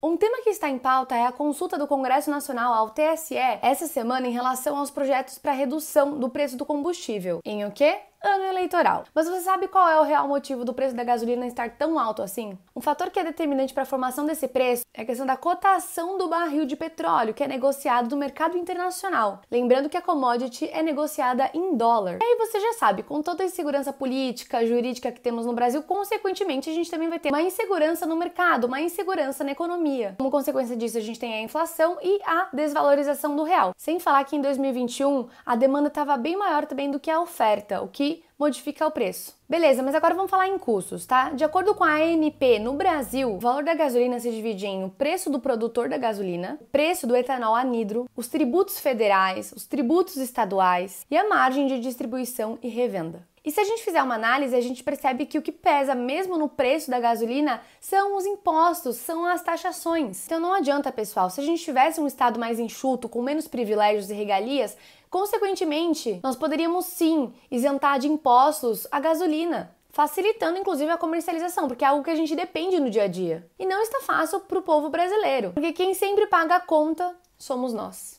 Um tema que está em pauta é a consulta do Congresso Nacional ao TSE essa semana em relação aos projetos para redução do preço do combustível. Em o quê? ano eleitoral. Mas você sabe qual é o real motivo do preço da gasolina estar tão alto assim? Um fator que é determinante para a formação desse preço é a questão da cotação do barril de petróleo, que é negociado no mercado internacional. Lembrando que a commodity é negociada em dólar. E aí você já sabe, com toda a insegurança política, jurídica que temos no Brasil, consequentemente a gente também vai ter uma insegurança no mercado, uma insegurança na economia. Como consequência disso, a gente tem a inflação e a desvalorização do real. Sem falar que em 2021 a demanda estava bem maior também do que a oferta, o que modificar o preço. Beleza, mas agora vamos falar em custos, tá? De acordo com a ANP, no Brasil, o valor da gasolina se divide em o preço do produtor da gasolina, o preço do etanol anidro, os tributos federais, os tributos estaduais e a margem de distribuição e revenda. E se a gente fizer uma análise, a gente percebe que o que pesa mesmo no preço da gasolina são os impostos, são as taxações. Então não adianta, pessoal, se a gente tivesse um estado mais enxuto, com menos privilégios e regalias, consequentemente, nós poderíamos sim isentar de impostos a gasolina facilitando inclusive a comercialização, porque é algo que a gente depende no dia a dia. E não está fácil para o povo brasileiro, porque quem sempre paga a conta somos nós.